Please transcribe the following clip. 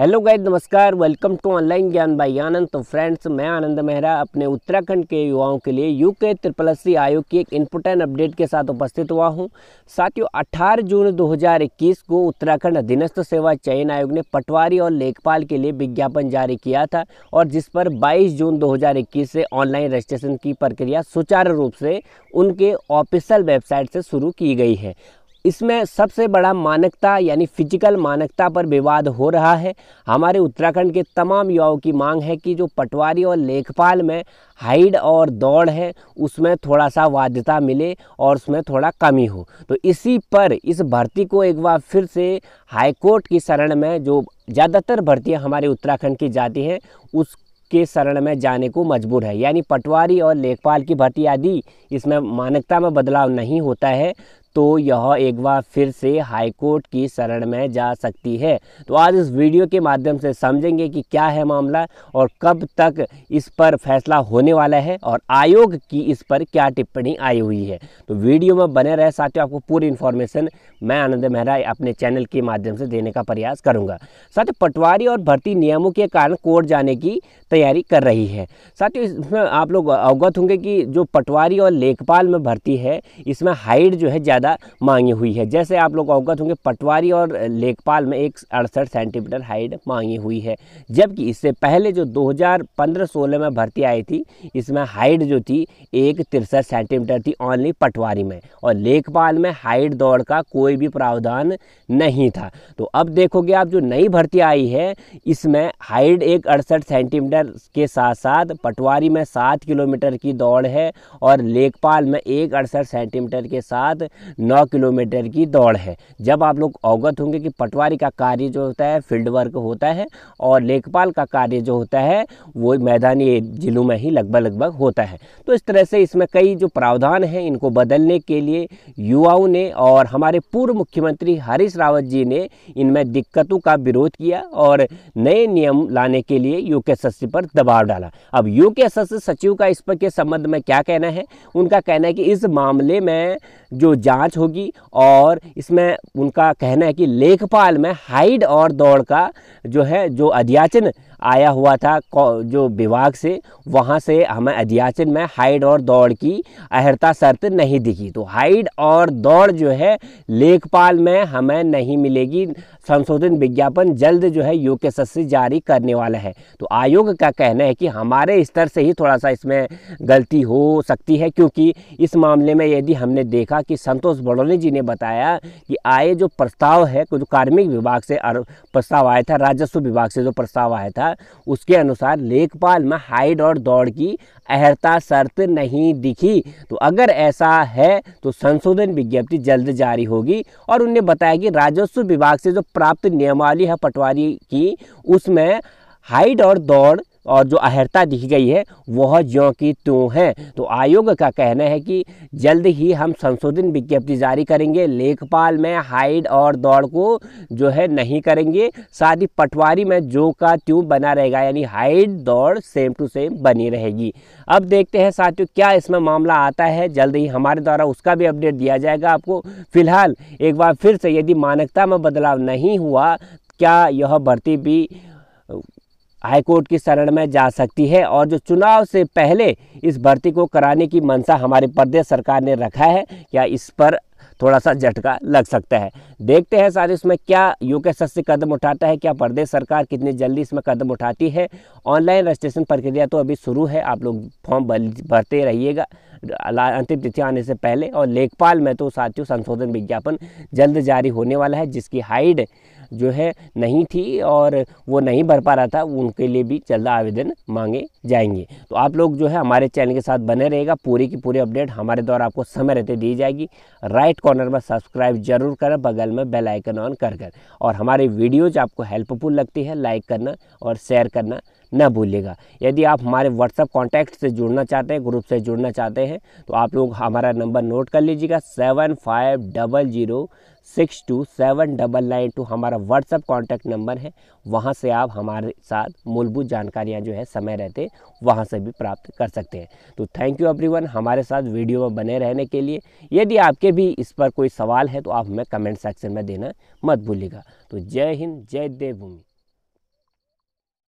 hello guys नमस्कार welcome to online ज्ञान भाई आनंद तो फ्रेंड्स मैं आनंद मेहरा अपने उत्तराखंड के युवाओं के लिए यू के ट्रिपल सी आयोग की एक इम्पोर्टेंट अपडेट के साथ उपस्थित हुआ हूं साथियों 18 जून 2021 को उत्तराखंड अधीनस्थ सेवा चयन आयोग ने पटवारी और लेखपाल के लिए विज्ञापन जारी किया था और जिस पर बाईस जून दो से ऑनलाइन रजिस्ट्रेशन की प्रक्रिया सुचारू रूप से उनके ऑफिशियल वेबसाइट से शुरू की गई है इसमें सबसे बड़ा मानकता यानी फिजिकल मानकता पर विवाद हो रहा है हमारे उत्तराखंड के तमाम युवाओं की मांग है कि जो पटवारी और लेखपाल में हाइड और दौड़ है उसमें थोड़ा सा वाद्यता मिले और उसमें थोड़ा कमी हो तो इसी पर इस भर्ती को एक बार फिर से हाईकोर्ट की शरण में जो ज़्यादातर भर्तियाँ हमारे उत्तराखंड की जाती हैं उस के शरण में जाने को मजबूर है यानी पटवारी और लेखपाल की भर्ती आदि इसमें मानकता में बदलाव नहीं होता है तो यह एक बार फिर से हाईकोर्ट की शरण में जा सकती है तो आज इस वीडियो के माध्यम से समझेंगे कि क्या है मामला और कब तक इस पर फैसला होने वाला है और आयोग की इस पर क्या टिप्पणी आई हुई है तो वीडियो में बने रहे साथियों आपको पूरी इन्फॉर्मेशन मैं आनंद मेहरा अपने चैनल के माध्यम से देने का प्रयास करूँगा साथ पटवारी और भर्ती नियमों के कारण कोर्ट जाने की तैयारी कर रही है साथियों इसमें आप लोग अवगत होंगे कि जो पटवारी और लेखपाल में भर्ती है इसमें हाइट जो है ज़्यादा ज़्यादा मांगी हुई है जैसे आप लोग अवगत होंगे पटवारी और लेखपाल में एक अड़सठ सेंटीमीटर हाइट मांगी हुई है जबकि इससे पहले जो 2015-16 में भर्ती आई थी इसमें हाइट जो थी एक तिरसठ सेंटीमीटर थी ओनली पटवारी में और लेखपाल में हाइट दौड़ का कोई भी प्रावधान नहीं था तो अब देखोगे आप जो नई भर्ती आई है इसमें हाइट एक अड़सठ सेंटीमीटर के साथ साथ पटवारी में सात किलोमीटर की दौड़ है और लेखपाल में एक अड़सठ सेंटीमीटर के साथ नौ किलोमीटर की दौड़ है जब आप लोग अवगत होंगे कि पटवारी का कार्य जो होता है फील्ड वर्क होता है और लेखपाल का कार्य जो होता है वो मैदानी जिलों में ही लगभग लगभग होता है तो इस तरह से इसमें कई जो प्रावधान हैं इनको बदलने के लिए युवाओं ने और हमारे पूर्व मुख्यमंत्री हरीश रावत जी ने इनमें दिक्कतों का विरोध किया और नए नियम लाने के लिए यू के पर दबाव डाला अब यू के सचिव का इस पर के संबंध में क्या कहना है उनका कहना है कि इस मामले में जो जांच जांच होगी और इसमें उनका कहना है कि लेखपाल में हाइड और दौड़ का जो है जो अध्याचन आया हुआ था जो विभाग से वहाँ से हमें अध्याचन में हाइड और दौड़ की अहरता शर्त नहीं दिखी तो हाइड और दौड़ जो है लेखपाल में हमें नहीं मिलेगी संशोधन विज्ञापन जल्द जो है यू के जारी करने वाला है तो आयोग का कहना है कि हमारे स्तर से ही थोड़ा सा इसमें गलती हो सकती है क्योंकि इस मामले में यदि हमने देखा कि संतोष संतोष बड़ोनी जी ने बताया कि आए जो प्रस्ताव है जो कार्मिक विभाग से प्रस्ताव आया था राजस्व विभाग से जो प्रस्ताव आया था उसके अनुसार लेखपाल में हाइड और दौड़ की अहरता शर्त नहीं दिखी तो अगर ऐसा है तो संशोधन विज्ञप्ति जल्द जारी होगी और उनने बताया कि राजस्व विभाग से जो प्राप्त नियमावली है पटवारी की उसमें हाइड और दौड़ और जो अहर्ता दी गई है वह ज्यो की त्यों है तो आयोग का कहना है कि जल्द ही हम संशोधन विज्ञप्ति जारी करेंगे लेखपाल में हाइड और दौड़ को जो है नहीं करेंगे साथ ही पटवारी में जो का त्यों बना रहेगा यानी हाइड दौड़ सेम टू सेम बनी रहेगी अब देखते हैं साथियों क्या इसमें मामला आता है जल्द ही हमारे द्वारा उसका भी अपडेट दिया जाएगा आपको फिलहाल एक बार फिर से यदि मानकता में बदलाव नहीं हुआ क्या यह भर्ती भी हाईकोर्ट की शरण में जा सकती है और जो चुनाव से पहले इस भर्ती को कराने की मंशा हमारे प्रदेश सरकार ने रखा है क्या इस पर थोड़ा सा झटका लग सकता है देखते हैं सर इसमें क्या यूके सस्ते कदम उठाता है क्या प्रदेश सरकार कितनी जल्दी इसमें कदम उठाती है ऑनलाइन रजिस्ट्रेशन प्रक्रिया तो अभी शुरू है आप लोग फॉर्म भरते रहिएगा अंतिम तिथि आने से पहले और लेखपाल में तो साथियों संशोधन विज्ञापन जल्द जारी होने वाला है जिसकी हाइड जो है नहीं थी और वो नहीं भर पा रहा था उनके लिए भी जल्द आवेदन मांगे जाएंगे तो आप लोग जो है हमारे चैनल के साथ बने रहेगा पूरी की पूरी अपडेट हमारे द्वारा आपको समय रहते दी जाएगी राइट कॉर्नर में सब्सक्राइब जरूर करें बगल में बेलाइकन ऑन कर कर और हमारी वीडियोज आपको हेल्पफुल लगती है लाइक करना और शेयर करना ना भूलिएगा यदि आप हमारे व्हाट्सअप कॉन्टैक्ट से जुड़ना चाहते हैं ग्रुप से जुड़ना चाहते हैं तो आप लोग हमारा नंबर नोट कर लीजिएगा seven five double zero six two seven double nine two हमारा व्हाट्सअप कॉन्टैक्ट नंबर है वहाँ से आप हमारे साथ मूलभूत जानकारियाँ जो है समय रहते वहाँ से भी प्राप्त कर सकते हैं तो थैंक यू एवरीवन हमारे साथ वीडियो में बने रहने के लिए यदि आपके भी इस पर कोई सवाल है तो आप हमें कमेंट सेक्शन में देना मत भूलिएगा तो जय हिंद जय देवभूमि